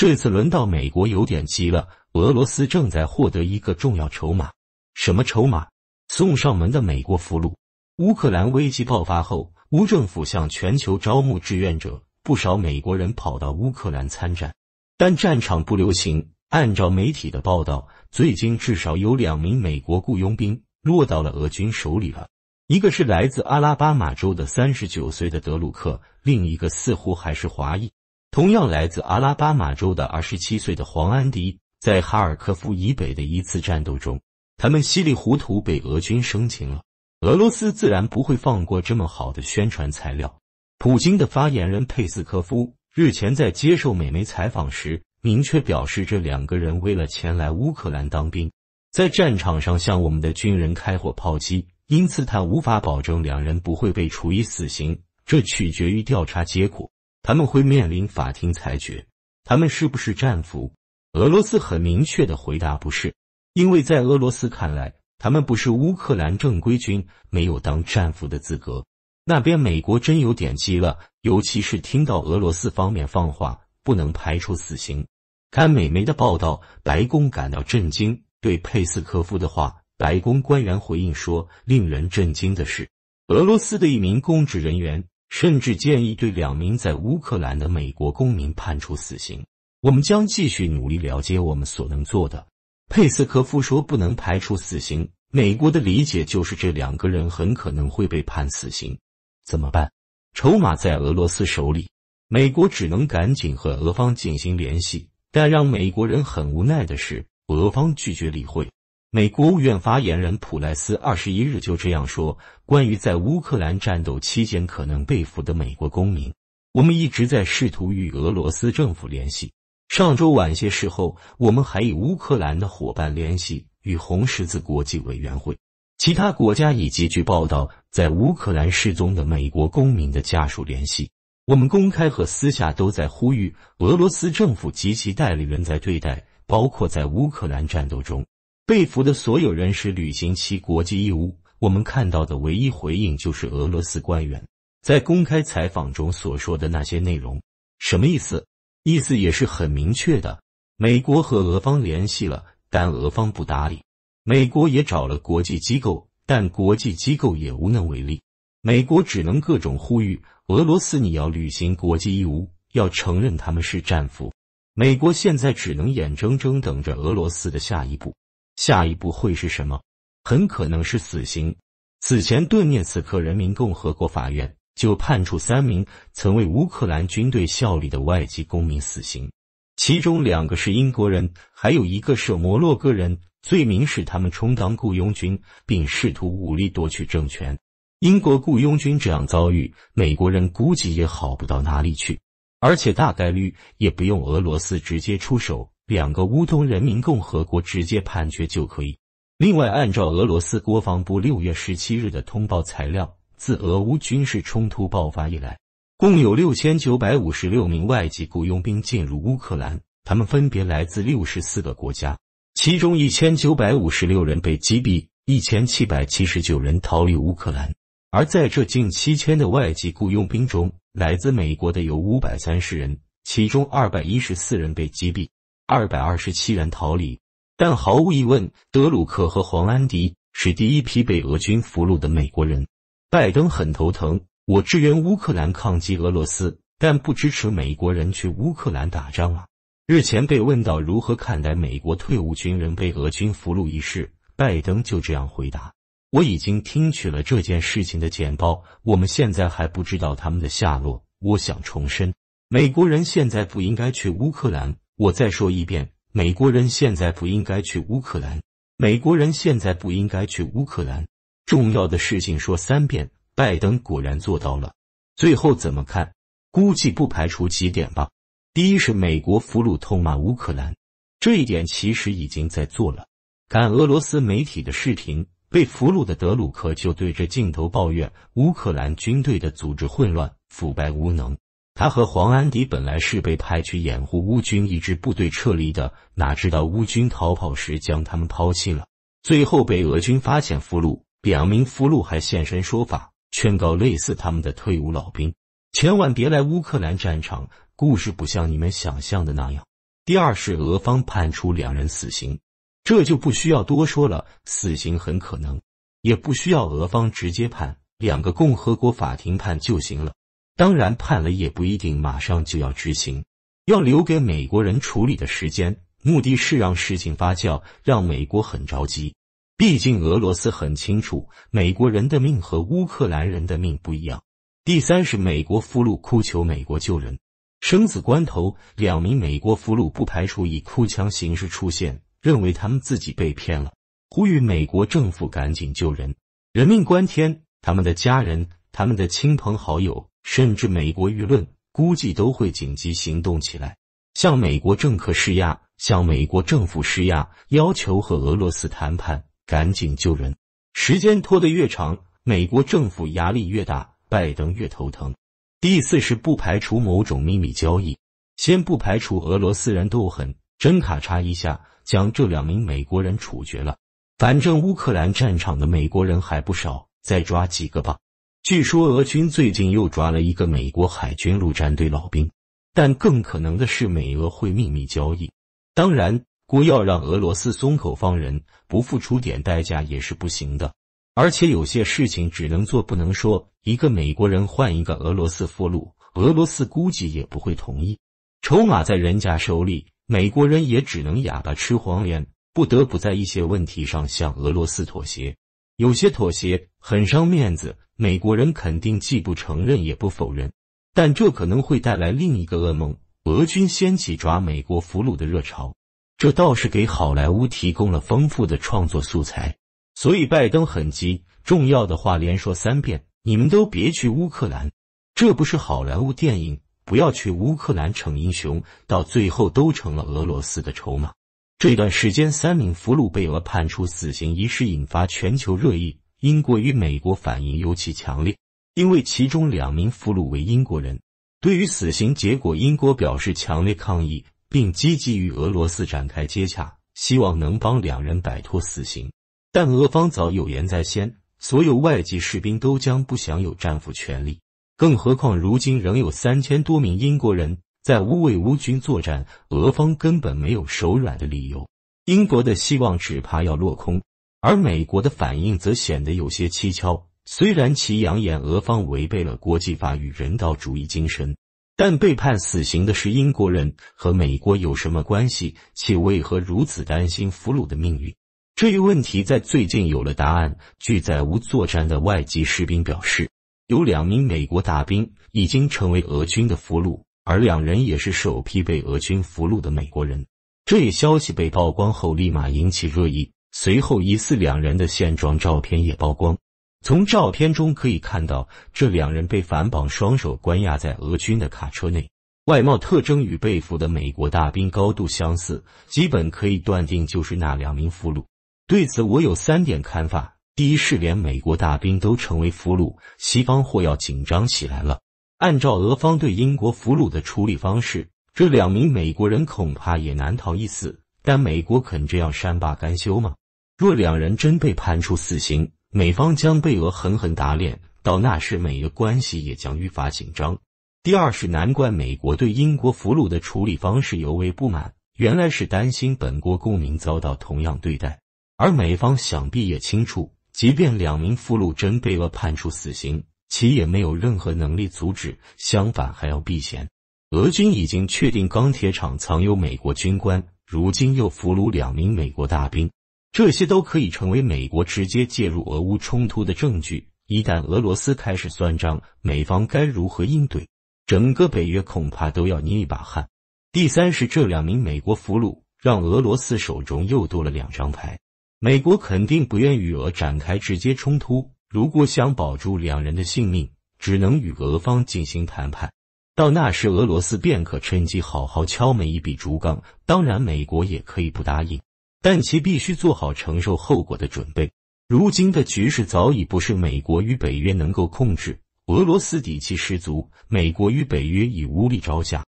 这次轮到美国有点急了。俄罗斯正在获得一个重要筹码，什么筹码？送上门的美国俘虏。乌克兰危机爆发后，乌政府向全球招募志愿者，不少美国人跑到乌克兰参战。但战场不流行。按照媒体的报道，最近至少有两名美国雇佣兵落到了俄军手里了。一个是来自阿拉巴马州的三十九岁的德鲁克，另一个似乎还是华裔。同样来自阿拉巴马州的27岁的黄安迪，在哈尔科夫以北的一次战斗中，他们稀里糊涂被俄军生擒了。俄罗斯自然不会放过这么好的宣传材料。普京的发言人佩斯科夫日前在接受美媒采访时明确表示，这两个人为了前来乌克兰当兵，在战场上向我们的军人开火炮击，因此他无法保证两人不会被处以死刑，这取决于调查结果。他们会面临法庭裁决。他们是不是战俘？俄罗斯很明确的回答：不是，因为在俄罗斯看来，他们不是乌克兰正规军，没有当战俘的资格。那边美国真有点急了，尤其是听到俄罗斯方面放话，不能排除死刑。看美媒的报道，白宫感到震惊。对佩斯科夫的话，白宫官员回应说：“令人震惊的是，俄罗斯的一名公职人员。”甚至建议对两名在乌克兰的美国公民判处死刑。我们将继续努力了解我们所能做的。佩斯科夫说，不能排除死刑。美国的理解就是这两个人很可能会被判死刑。怎么办？筹码在俄罗斯手里，美国只能赶紧和俄方进行联系。但让美国人很无奈的是，俄方拒绝理会。美国务院发言人普莱斯二十一日就这样说：“关于在乌克兰战斗期间可能被俘的美国公民，我们一直在试图与俄罗斯政府联系。上周晚些时候，我们还与乌克兰的伙伴联系，与红十字国际委员会、其他国家以及据报道在乌克兰失踪的美国公民的家属联系。我们公开和私下都在呼吁俄罗斯政府及其代理人在对待，包括在乌克兰战斗中。”被俘的所有人是履行其国际义务。我们看到的唯一回应就是俄罗斯官员在公开采访中所说的那些内容，什么意思？意思也是很明确的：美国和俄方联系了，但俄方不搭理；美国也找了国际机构，但国际机构也无能为力。美国只能各种呼吁俄罗斯：你要履行国际义务，要承认他们是战俘。美国现在只能眼睁睁等着俄罗斯的下一步。下一步会是什么？很可能是死刑。此前，顿涅茨克人民共和国法院就判处三名曾为乌克兰军队效力的外籍公民死刑，其中两个是英国人，还有一个是摩洛哥人。罪名是他们充当雇佣军，并试图武力夺取政权。英国雇佣军这样遭遇，美国人估计也好不到哪里去，而且大概率也不用俄罗斯直接出手。两个乌东人民共和国直接判决就可以。另外，按照俄罗斯国防部六月十七日的通报材料，自俄乌军事冲突爆发以来，共有六千九百五十六名外籍雇佣兵进入乌克兰，他们分别来自六十四个国家，其中一千九百五十六人被击毙，一千七百七十九人逃离乌克兰。而在这近七千的外籍雇佣兵中，来自美国的有五百三十人，其中二百一十四人被击毙。二百二十七人逃离，但毫无疑问，德鲁克和黄安迪是第一批被俄军俘虏的美国人。拜登很头疼，我支援乌克兰抗击俄罗斯，但不支持美国人去乌克兰打仗啊。日前被问到如何看待美国退伍军人被俄军俘虏一事，拜登就这样回答：“我已经听取了这件事情的简报，我们现在还不知道他们的下落。我想重申，美国人现在不应该去乌克兰。”我再说一遍，美国人现在不应该去乌克兰。美国人现在不应该去乌克兰。重要的事情说三遍。拜登果然做到了。最后怎么看？估计不排除几点吧。第一是美国俘虏痛骂乌克兰，这一点其实已经在做了。看俄罗斯媒体的视频，被俘虏的德鲁克就对着镜头抱怨乌克兰军队的组织混乱、腐败无能。他和黄安迪本来是被派去掩护乌军一支部队撤离的，哪知道乌军逃跑时将他们抛弃了，最后被俄军发现俘虏。两名俘虏还现身说法，劝告类似他们的退伍老兵，千万别来乌克兰战场。故事不像你们想象的那样。第二是俄方判处两人死刑，这就不需要多说了，死刑很可能，也不需要俄方直接判，两个共和国法庭判就行了。当然判了也不一定马上就要执行，要留给美国人处理的时间，目的是让事情发酵，让美国很着急。毕竟俄罗斯很清楚，美国人的命和乌克兰人的命不一样。第三是美国俘虏哭求美国救人，生死关头，两名美国俘虏不排除以哭腔形式出现，认为他们自己被骗了，呼吁美国政府赶紧救人，人命关天，他们的家人。他们的亲朋好友，甚至美国舆论，估计都会紧急行动起来，向美国政客施压，向美国政府施压，要求和俄罗斯谈判，赶紧救人。时间拖得越长，美国政府压力越大，拜登越头疼。第四是不排除某种秘密交易，先不排除俄罗斯人斗狠，真咔嚓一下将这两名美国人处决了，反正乌克兰战场的美国人还不少，再抓几个吧。据说俄军最近又抓了一个美国海军陆战队老兵，但更可能的是美俄会秘密交易。当然，姑要让俄罗斯松口放人，不付出点代价也是不行的。而且有些事情只能做不能说，一个美国人换一个俄罗斯俘虏，俄罗斯估计也不会同意。筹码在人家手里，美国人也只能哑巴吃黄连，不得不在一些问题上向俄罗斯妥协。有些妥协很伤面子。美国人肯定既不承认也不否认，但这可能会带来另一个噩梦：俄军掀起抓美国俘虏的热潮。这倒是给好莱坞提供了丰富的创作素材。所以拜登很急，重要的话连说三遍：你们都别去乌克兰！这不是好莱坞电影，不要去乌克兰逞英雄，到最后都成了俄罗斯的筹码。这段时间，三名俘虏被俄判处死刑一事引发全球热议。英国与美国反应尤其强烈，因为其中两名俘虏为英国人。对于死刑结果，英国表示强烈抗议，并积极与俄罗斯展开接洽，希望能帮两人摆脱死刑。但俄方早有言在先，所有外籍士兵都将不享有战俘权利，更何况如今仍有三千多名英国人在无畏无惧作战，俄方根本没有手软的理由。英国的希望只怕要落空。而美国的反应则显得有些蹊跷。虽然其扬言俄方违背了国际法与人道主义精神，但被判死刑的是英国人，和美国有什么关系？且为何如此担心俘虏的命运？这一问题在最近有了答案。据在无作战的外籍士兵表示，有两名美国大兵已经成为俄军的俘虏，而两人也是首批被俄军俘虏的美国人。这一消息被曝光后，立马引起热议。随后，疑似两人的现状照片也曝光。从照片中可以看到，这两人被反绑双手关押在俄军的卡车内，外貌特征与被俘的美国大兵高度相似，基本可以断定就是那两名俘虏。对此，我有三点看法：第一是，连美国大兵都成为俘虏，西方或要紧张起来了。按照俄方对英国俘虏的处理方式，这两名美国人恐怕也难逃一死。但美国肯这样善罢甘休吗？若两人真被判处死刑，美方将被俄狠狠打脸。到那时，美俄关系也将愈发紧张。第二是，难怪美国对英国俘虏的处理方式尤为不满，原来是担心本国公民遭到同样对待。而美方想必也清楚，即便两名俘虏真被俄判处死刑，其也没有任何能力阻止，相反还要避嫌。俄军已经确定钢铁厂藏有美国军官，如今又俘虏两名美国大兵。这些都可以成为美国直接介入俄乌冲突的证据。一旦俄罗斯开始算账，美方该如何应对？整个北约恐怕都要捏一把汗。第三是这两名美国俘虏，让俄罗斯手中又多了两张牌。美国肯定不愿与俄展开直接冲突，如果想保住两人的性命，只能与俄方进行谈判。到那时，俄罗斯便可趁机好好敲门一笔竹杠。当然，美国也可以不答应。但其必须做好承受后果的准备。如今的局势早已不是美国与北约能够控制，俄罗斯底气十足，美国与北约已无力招架。